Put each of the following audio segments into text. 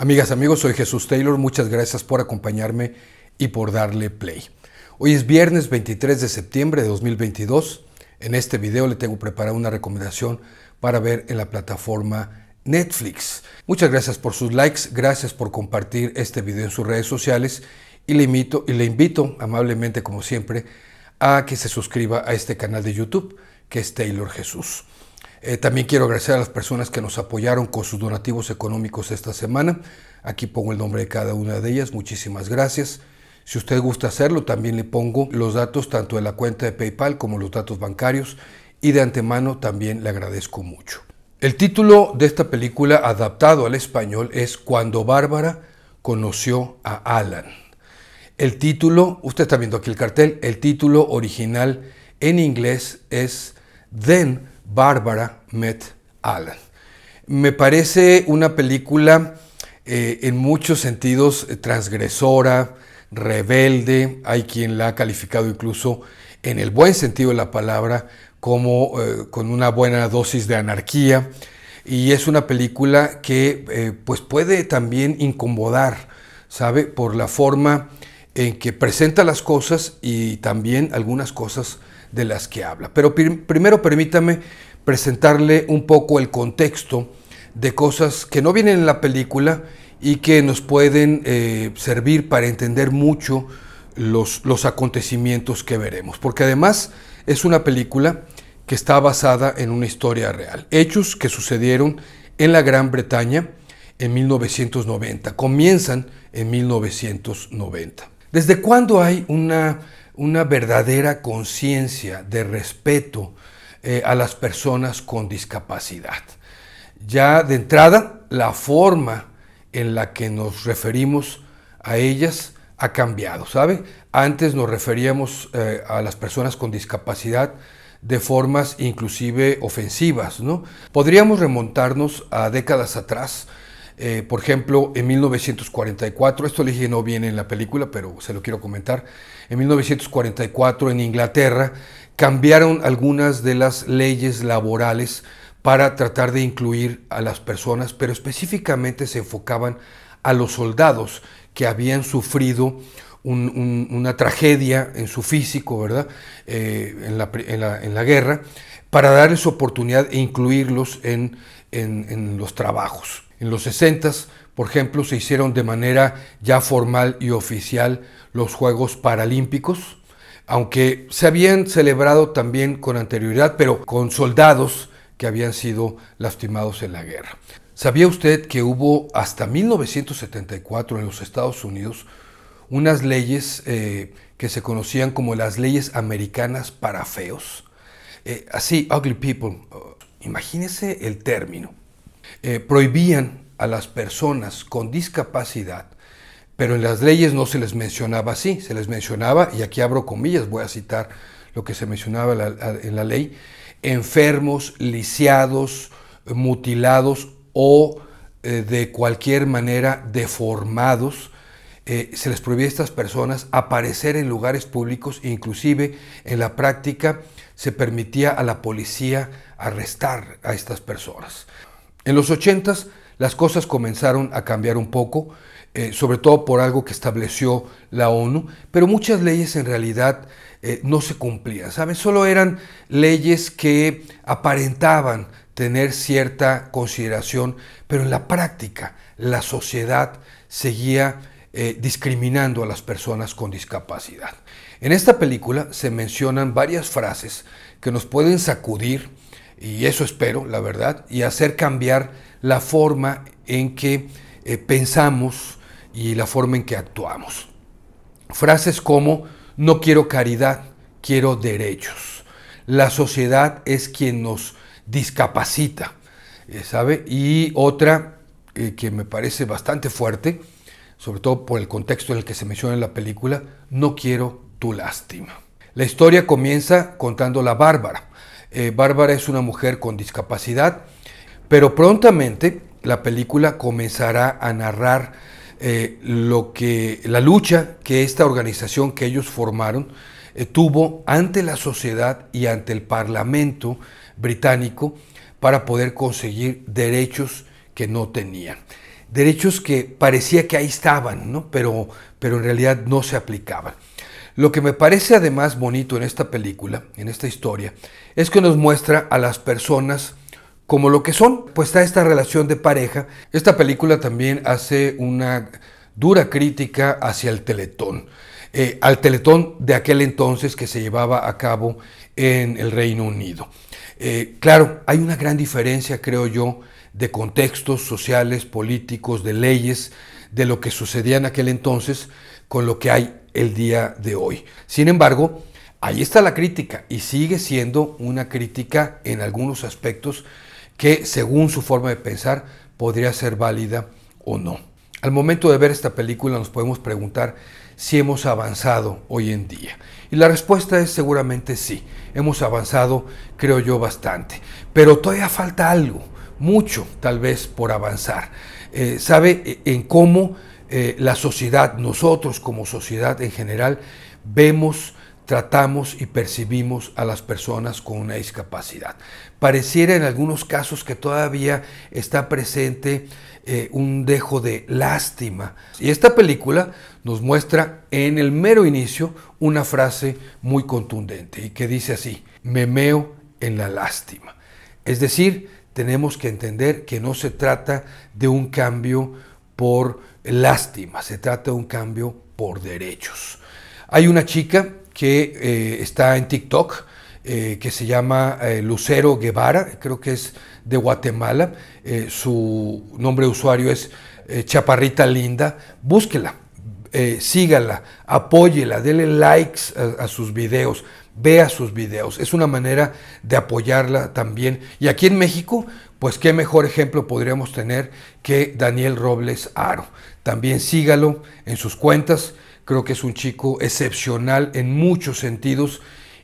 Amigas, amigos, soy Jesús Taylor. Muchas gracias por acompañarme y por darle play. Hoy es viernes 23 de septiembre de 2022. En este video le tengo preparada una recomendación para ver en la plataforma Netflix. Muchas gracias por sus likes, gracias por compartir este video en sus redes sociales y le, invito, y le invito amablemente como siempre a que se suscriba a este canal de YouTube que es Taylor Jesús. Eh, también quiero agradecer a las personas que nos apoyaron con sus donativos económicos esta semana. Aquí pongo el nombre de cada una de ellas. Muchísimas gracias. Si usted gusta hacerlo, también le pongo los datos tanto de la cuenta de PayPal como los datos bancarios y de antemano también le agradezco mucho. El título de esta película adaptado al español es Cuando Bárbara conoció a Alan. El título, usted está viendo aquí el cartel, el título original en inglés es Then Bárbara Met Allen. Me parece una película eh, en muchos sentidos eh, transgresora, rebelde, hay quien la ha calificado incluso en el buen sentido de la palabra como eh, con una buena dosis de anarquía y es una película que pues puede también incomodar, ¿sabe? Por la forma en que presenta las cosas y también algunas cosas de las que habla. Pero primero permítame presentarle un poco el contexto de cosas que no vienen en la película y que nos pueden eh, servir para entender mucho los, los acontecimientos que veremos. Porque además es una película que está basada en una historia real. Hechos que sucedieron en la Gran Bretaña en 1990. Comienzan en 1990. ¿Desde cuándo hay una una verdadera conciencia de respeto eh, a las personas con discapacidad. Ya de entrada, la forma en la que nos referimos a ellas ha cambiado, ¿sabe? Antes nos referíamos eh, a las personas con discapacidad de formas inclusive ofensivas, ¿no? Podríamos remontarnos a décadas atrás eh, por ejemplo, en 1944, esto le dije no viene en la película, pero se lo quiero comentar, en 1944 en Inglaterra cambiaron algunas de las leyes laborales para tratar de incluir a las personas, pero específicamente se enfocaban a los soldados que habían sufrido una tragedia en su físico, ¿verdad? Eh, en, la, guerra, para darles oportunidad e incluirlos en los trabajos. En los 60, por ejemplo, se hicieron de manera ya formal y oficial los Juegos Paralímpicos, aunque se habían celebrado también con anterioridad, pero con soldados que habían sido lastimados en la guerra. ¿Sabía usted que hubo hasta 1974 en los Estados Unidos unas leyes eh, que se conocían como las leyes americanas para feos? Eh, así, ugly people. Oh, imagínese el término. Eh, prohibían a las personas con discapacidad, pero en las leyes no se les mencionaba así, se les mencionaba, y aquí abro comillas, voy a citar lo que se mencionaba en la, ley, enfermos, lisiados, mutilados o eh, de cualquier manera deformados, eh, se les prohibía a estas personas aparecer en lugares públicos, inclusive en la práctica se permitía a la policía arrestar a estas personas. En los 80 las cosas comenzaron a cambiar un poco, eh, sobre todo por algo que estableció la ONU, pero muchas leyes en realidad eh, no se cumplían, ¿saben? Solo eran leyes que aparentaban tener cierta consideración, pero en la práctica la sociedad seguía eh, discriminando a las personas con discapacidad. En esta película se mencionan varias frases que nos pueden sacudir y eso espero, la verdad, y hacer cambiar la forma en que eh, pensamos y la forma en que actuamos. Frases como, no quiero caridad, quiero derechos. La sociedad es quien nos discapacita, eh, ¿sabe? Y otra eh, que me parece bastante fuerte, sobre todo por el contexto en el que se menciona en la película, no quiero tu lástima. La historia comienza contando la Bárbara, eh, Bárbara es una mujer con discapacidad, pero prontamente la película comenzará a narrar eh, lo que la lucha que esta organización que ellos formaron eh, tuvo ante la sociedad y ante el Parlamento británico para poder conseguir derechos que no tenían. Derechos que parecía que ahí estaban, pero, pero en realidad no se aplicaban. Lo que me parece además bonito en esta película, en esta historia, es que nos muestra a las personas como lo que son, pues está esta relación de pareja. Esta película también hace una dura crítica hacia el teletón, eh, al teletón de aquel entonces que se llevaba a cabo en el Reino Unido. Eh, claro, hay una gran diferencia, creo yo, de contextos sociales, políticos, de leyes, de lo que sucedía en aquel entonces con lo que hay el día de hoy. Sin embargo, ahí está la crítica y sigue siendo una crítica en algunos aspectos que según su forma de pensar podría ser válida o no. Al momento de ver esta película nos podemos preguntar si hemos avanzado hoy en día. Y la respuesta es seguramente sí. Hemos avanzado, creo yo, bastante. Pero todavía falta algo, mucho tal vez por avanzar. Eh, ¿Sabe eh, en cómo eh, la sociedad, nosotros como sociedad en general, vemos, tratamos y percibimos a las personas con una discapacidad. Pareciera en algunos casos que todavía está presente eh, un dejo de lástima. Y esta película nos muestra en el mero inicio una frase muy contundente y que dice así, memeo en la lástima. Es decir, tenemos que entender que no se trata de un cambio por lástima, se trata de un cambio por derechos. Hay una chica que eh, está en TikTok, eh, que se llama eh, Lucero Guevara, creo que es de Guatemala, su nombre de usuario es Chaparrita Linda, búsquela, sígala, apóyela, dele likes a sus videos, vea sus videos. Es una manera de apoyarla también. Y aquí en México, pues qué mejor ejemplo podríamos tener que Daniel Robles Aro. También sígalo en sus cuentas. Creo que es un chico excepcional en muchos sentidos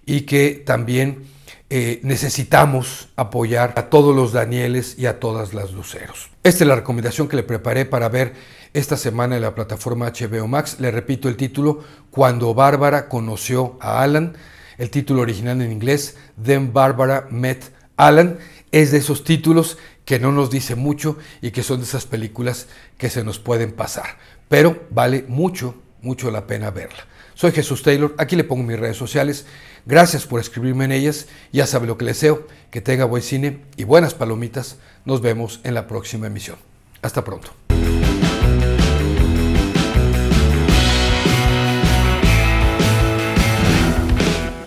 y que también eh, necesitamos apoyar a todos los Danieles y a todas las Luceros. Esta es la recomendación que le preparé para ver esta semana en la plataforma HBO Max. Le repito el título, Cuando Bárbara conoció a Alan, el título original en inglés, Then Barbara Met Alan, es de esos títulos que no nos dice mucho y que son de esas películas que se nos pueden pasar. Pero vale mucho, mucho la pena verla. Soy Jesús Taylor, aquí le pongo mis redes sociales. Gracias por escribirme en ellas. Ya sabe lo que le deseo, que tenga buen cine y buenas palomitas. Nos vemos en la próxima emisión. Hasta pronto.